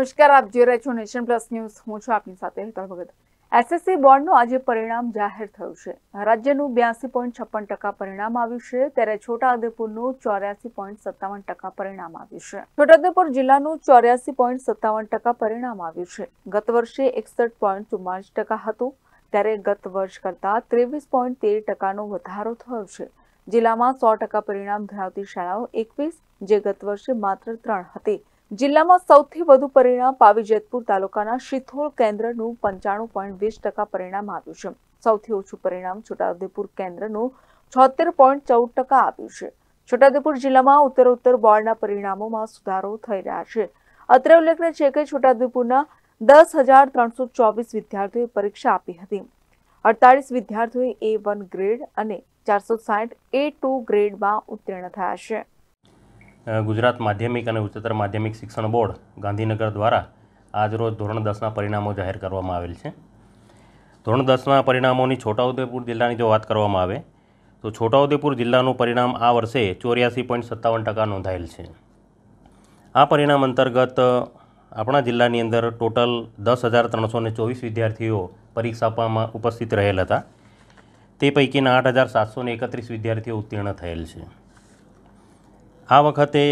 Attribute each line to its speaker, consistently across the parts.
Speaker 1: નમસ્કાર આપ જોઈ રહ્યા છો નેશન પ્લસ ન્યૂઝ હું છું આપની સાથે હેતલ ભગત એસએસસી બોર્ડનું આજે પરિણામ જાહેર થયું છે રાજ્યનું બ્યાસી પોઈન્ટ છપ્પન ટકા પરિણામ આવ્યું છે ત્યારે છોટાઉદેપુરનું ચોર્યાસી પોઈન્ટ સત્તાવન ટકા પરિણામ આવ્યું છે છોટાઉદેપુર જિલ્લાનું ચોર્યાસી પોઈન્ટ સત્તાવન ટકા પરિણામ આવ્યું છે ગત વર્ષે એકસઠ પોઈન્ટ ચુમ્માલીસ ટકા હતું ત્યારે ગત વર્ષ કરતાં ત્રેવીસ પોઈન્ટ તેર ટકાનો વધારો થયો છે જિલ્લામાં સો ટકા પરિણામ ધરાવતી શાળાઓ એકવીસ જે ગત વર્ષે માત્ર ત્રણ હતી જિલ્લામાં સૌથી વધુ પરિણામ પાવી જેતપુર તાલુકાના શિથોળ કેન્દ્રનું પંચાણું પોઈન્ટ વીસ ટકા પરિણામ આવ્યું છે સૌથી ઓછું પરિણામ છોટાઉદેપુર કેન્દ્રનું છોતેર પોઈન્ટ ચૌદ ટકા આવ્યું છે છોટાઉદેપુર જિલ્લામાં ઉત્તરોત્તર બોર્ડના પરિણામોમાં સુધારો થઈ રહ્યા છે અત્રે ઉલ્લેખનીય છે કે છોટાઉદેપુરના દસ હજાર ત્રણસો ચોવીસ વિદ્યાર્થીઓએ પરીક્ષા આપી હતી અડતાલીસ વિદ્યાર્થીઓએ એ વન ગ્રેડ અને ચારસો સાઠ એ ટુ ગ્રેડમાં ઉત્તીર્ણ થયા છે
Speaker 2: ગુજરાત માધ્યમિક અને ઉચ્ચતર માધ્યમિક શિક્ષણ બોર્ડ ગાંધીનગર દ્વારા આજરોજ ધોરણ દસના પરિણામો જાહેર કરવામાં આવેલ છે ધોરણ દસના પરિણામોની છોટાઉદેપુર જિલ્લાની જો વાત કરવામાં આવે તો છોટાઉદેપુર જિલ્લાનું પરિણામ આ વર્ષે ચોર્યાસી પોઈન્ટ સત્તાવન ટકા નોંધાયેલ છે આ પરિણામ અંતર્ગત આપણા જિલ્લાની અંદર ટોટલ દસ હજાર ત્રણસો ને ચોવીસ વિદ્યાર્થીઓ પરીક્ષા આપવામાં ઉપસ્થિત રહેલ હતા તે પૈકીના આઠ હજાર સાતસો એકત્રીસ વિદ્યાર્થીઓ ઉત્તીર્ણ થયેલ છે આ વખતે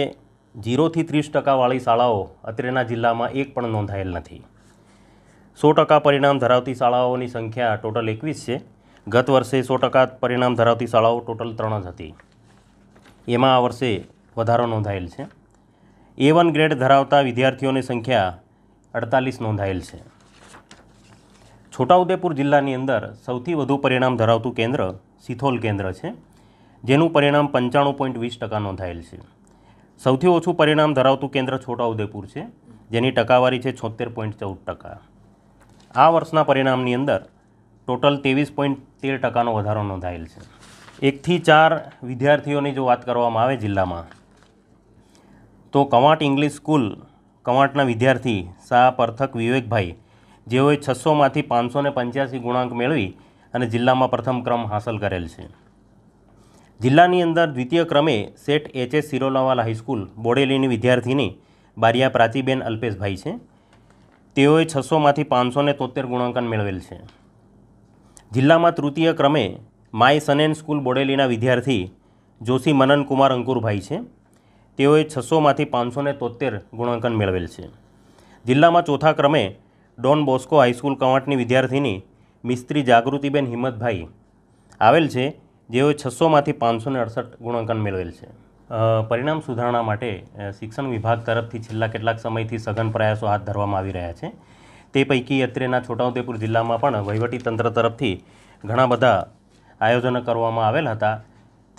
Speaker 2: ઝીરોથી ત્રીસ ટકાવાળી શાળાઓ અત્રેના જિલ્લામાં એક પણ નોંધાયેલ નથી સો ટકા પરિણામ ધરાવતી શાળાઓની સંખ્યા ટોટલ એકવીસ છે ગત વર્ષે સો ટકા પરિણામ ધરાવતી શાળાઓ ટોટલ ત્રણ જ હતી એમાં આ વર્ષે વધારો નોંધાયેલ છે એ વન ગ્રેડ ધરાવતા વિદ્યાર્થીઓની સંખ્યા અડતાલીસ નોંધાયેલ છે છોટાઉદેપુર જિલ્લાની અંદર સૌથી વધુ પરિણામ ધરાવતું કેન્દ્ર સિથોલ કેન્દ્ર છે જેનું પરિણામ પંચાણું પોઈન્ટ વીસ ટકા નોંધાયેલ છે સૌથી ઓછું પરિણામ ધરાવતું કેન્દ્ર છોટાઉદેપુર છે જેની ટકાવારી છે છોતેર પોઈન્ટ ચૌદ ટકા આ વર્ષના પરિણામની અંદર ટોટલ ત્રેવીસ પોઈન્ટ તેર ટકાનો વધારો નોંધાયેલ છે એકથી ચાર વિદ્યાર્થીઓની જો વાત કરવામાં આવે જિલ્લામાં તો કવાંટ ઇંગ્લિશ સ્કૂલ કવાંટના વિદ્યાર્થી શાહ પર્થક વિવેકભાઈ જેઓએ છસોમાંથી પાંચસો ને પંચ્યાસી ગુણાંક મેળવી અને જિલ્લામાં પ્રથમ ક્રમ હાંસલ કરેલ છે જિલ્લાની અંદર દ્વિતીય ક્રમે સેટ એસ સિરોલાવાલા હાઈસ્કૂલ બોડેલીની વિદ્યાર્થીની બારિયા પ્રાચીબેન અલ્પેશભાઈ છે તેઓએ છસોમાંથી પાંચસો ને તોતેર ગુણાંકન મેળવેલ છે જિલ્લામાં તૃતીય ક્રમે માય સનેન સ્કૂલ બોડેલીના વિદ્યાર્થી જોશી મનનકુમાર અંકુરભાઈ છે તેઓએ છસોમાંથી પાંચસો ને તોતેર ગુણાંકન મેળવેલ છે જિલ્લામાં ચોથા ક્રમે ડોન બોસ્કો હાઈસ્કૂલ કવાંટની વિદ્યાર્થીની મિસ્ત્રી જાગૃતિબેન હિંમતભાઈ આવેલ છે જેઓએ છસોમાંથી પાંચસોને અડસઠ ગુણાંકન મેળવેલ છે પરિણામ સુધારણા માટે શિક્ષણ વિભાગ તરફથી છેલ્લા કેટલાક સમયથી સઘન પ્રયાસો હાથ ધરવામાં આવી રહ્યા છે તે પૈકી અત્રેના છોટાઉદેપુર જિલ્લામાં પણ વહીવટી તંત્ર તરફથી ઘણા બધા આયોજનો કરવામાં આવેલ હતા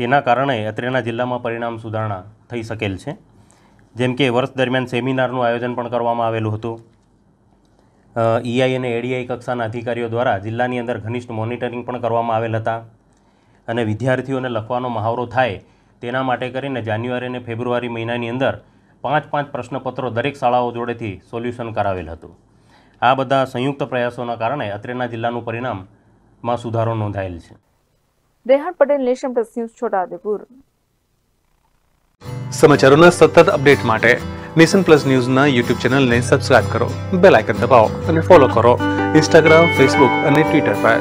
Speaker 2: તેના કારણે અત્રેના જિલ્લામાં પરિણામ સુધારણા થઈ શકેલ છે જેમ કે વર્ષ દરમિયાન સેમિનારનું આયોજન પણ કરવામાં આવેલું હતું ઈઆઈ અને એડીઆઈ કક્ષાના અધિકારીઓ દ્વારા જિલ્લાની અંદર ઘનિષ્ઠ મોનિટરિંગ પણ કરવામાં આવેલ હતા અને વિદ્યાર્થીઓને લખવાનો મહાવરો થાય તેના માટે કરીને જાન્યુઆરી અને ફેબ્રુઆરી મહિનાની અંદર પાંચ પાંચ પ્રશ્નપત્રો દરેક શાળાઓ જોડેથી સોલ્યુશન કરાવેલ હતું આ બધા સંયુક્ત પ્રયાસોના કારણે અત્રેના જિલ્લાનું પરિણામમાં સુધારો નોંધાયેલ છે
Speaker 1: Rehan Patel nation plus news Chhota Udepur
Speaker 2: સમાચારોના સતત અપડેટ માટે નેશન પ્લસ ન્યૂઝના યુટ્યુબ ચેનલને સબસ્ક્રાઇબ કરો બેલ આઇકન દબાવો અને ફોલો કરો ઇન્સ્ટાગ્રામ ફેસબુક અને ટ્વિટર પર